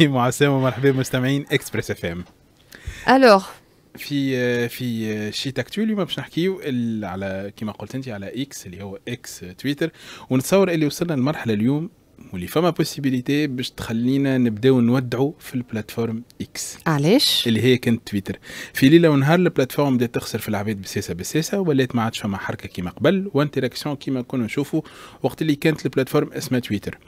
بكم وعسام ومرحبا مستمعين اكسبريس اف ام الوغ في في شي تاكتو اليوم باش نحكيو على كما قلت انت على اكس اللي هو اكس تويتر ونتصور اللي وصلنا لمرحله اليوم واللي فما بوسيبيليتي باش تخلينا نبداو نودعوا في البلاتفورم اكس علاش اللي هي كانت تويتر في ليله ونهار البلاتفورم بدات تخسر في العباد بسيسه بسيسه ولات ما عادش فما حركه كيما قبل وانتراكسيون كيما كنا نشوفوا وقت اللي كانت البلاتفورم اسمها تويتر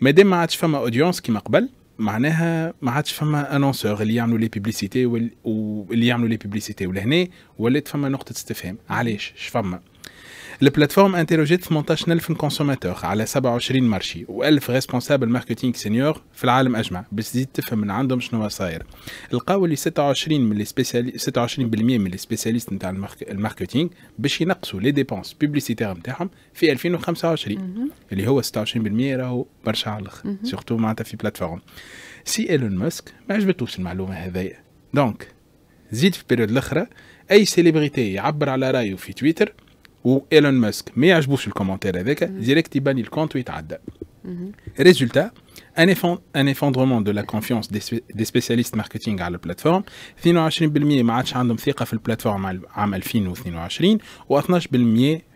مادام ما عادش فما اودينس كيما قبل معناها ما عادش فما انونسور اللي يعملوا لي بيبليسيتي واللي يعملوا لي بيبليسيتي ولهنا ولات فما نقطه استفهام علاش اش فما البلاتفورم انتيروجيت 18000 كونسوماتور على 27 مارشي و1000 ريسبونسابل ماركتينغ سينيور في العالم اجمع باش تزيد تفهم من عندهم شنو صاير لقاو اللي 26 من لي سبيسيالي 26% من لي نتاع الماركتينغ باش ينقصوا لي ديبونس بيبليسيتير نتاعهم في 2025 اللي هو 26% راهو برشا على الاخر سورتو معناتها في بلاتفورم سي ايلون ماسك ما عجبتوش المعلومه هذيا دونك زيد في البيريود الاخرى اي سيليبريتي يعبر على رايه في تويتر وايلون ماسك ما يعجبوش الكومنتير هذاك ديريكت يبان لي الكونت ويتعدى ريزولتا ان ان افوندرومون دو لا كونفيونس دي سبيسياليست ماركتينغ على البلاتفورم 22% ما عادش عندهم ثقه في البلاتفورم عام 2022 و12%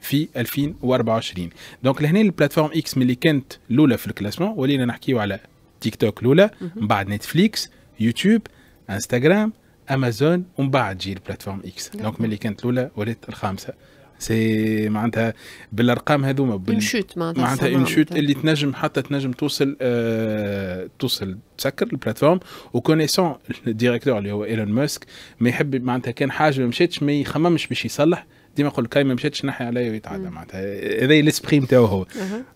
في 2024 دونك لهنا البلاتفورم اكس ملي كانت الاولى في الكلاسمون ولينا نحكيو على تيك توك الاولى من بعد نتفليكس يوتيوب انستغرام امازون ومن بعد جي البلاتفورم اكس دونك ملي كانت الاولى ولات الخامسه سي معناتها بالارقام هذوما انشوت معناتها معناتها انشوت اللي تنجم حتى تنجم توصل آه توصل تسكر البلاتفورم وكونيسون الديريكتور اللي هو ايلون ماسك ما يحب معناتها كان حاجه ما مشاتش ما يخممش باش يصلح ديما نقول كاي ما مشاتش ناحيه عليا ويتعدى معناتها هذا ليسبري نتاعو هو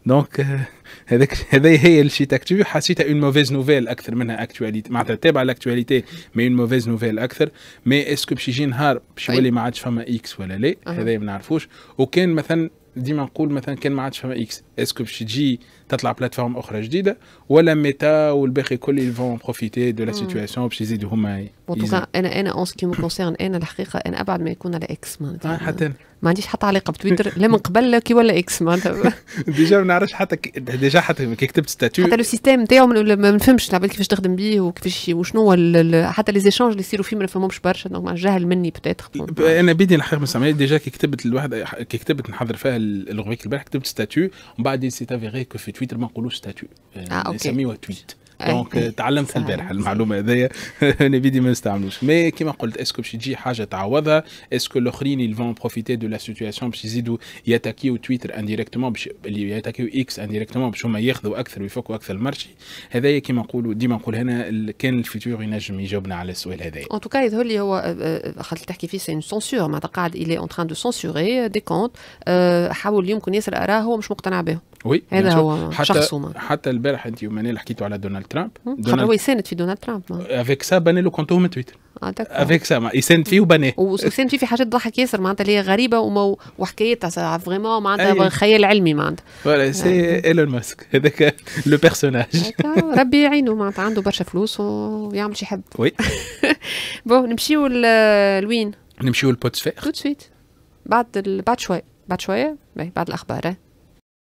دونك euh, هذاك هذا هي الشيتاكتور حسيتها اون موفيز نوفيل اكثر منها اكتواليتي معناتها تابع لاكتواليتي مي اون موفيز نوفيل اكثر مي اسكو باش يجي نهار باش طيب. يولي ما عادش فما اكس ولا لا هذا ما نعرفوش وكان مثلا ديما نقول مثلا كان ما عادش فما اكس اسكو باش تجي تطلع بلاتفورم اخرى جديده ولا ميتا والباقي الكل فون بروفيتي دو لا سيتوياسيون باش يزيدوا هما انا انا اون سكي مو كونسيرن انا الحقيقه انا ابعد ما يكون على اكس معناتها آه، حتى ما عنديش حتى علاقه بتويتر لا من قبل لا كي ولا اكس معناتها ديجا ما نعرفش حتى ديجا حتى كي كتبت ستاتيو حتى لو سيستيم نتاعو ما نفهمش العباد كيفاش تخدم بيه وكيفاش وشنو حتى لي زيشونج اللي يصيروا فيه ما نفهمهمش برشا دونك جهل مني بتاتر انا بدي الحقيقه ما ديجا كي كتبت الواحد كي كتبت نحضر فيها الغويك البارح كتبت ستاتيو ومن بعد سي تافيغي كو في تويتر ما نقولوش ستاتيو آه، آه، نسميوها تويت دونك آه، تعلم في البارحه المعلومه هذيا نبيدي ما نستعملوش مي كيما قلت اسكو باش تجي حاجه تعوضها اسكو الاخرين اللي فون بروفيتي دو لا سيتياسيون باش يزيدوا ياتاكيو تويتر انديريكتومون باش اللي ياتاكيو اكس انديريكتومون باش هما ياخذوا اكثر ويفكوا اكثر المارشي هذايا كيما نقولوا ديما نقول هنا كان الفيتور ينجم يجاوبنا على السؤال هذايا ان توكا يظهر لي هو آه، آه، خاطر تحكي فيه سي سونسور معناتها قاعد الي اون تران دو سونسوري دي كونت حاول يمكن ياسر اراء هو مش مقتنع بهم وي هذا هو حتى شخصه حتى البارح انت ومانيل حكيتوا على دونالد ترامب دونالد هو يساند في دونالد ترامب افيك سا بان له كونتو من تويتر افيك سا يساند فيه وبناه ويساند فيه في حاجات تضحك ياسر معناتها اللي هي غريبه ومو وحكايات فريمون معناتها خيال علمي معناتها فوالا سي ايلون ماسك هذاك لو بيرسوناج ربي يعينه معناتها عنده برشا فلوس ويعمل شي حب وي بون نمشيو لوين نمشيو لبوتسفير تو سويت بعد بعد شوي بعد شويه بعد الاخبار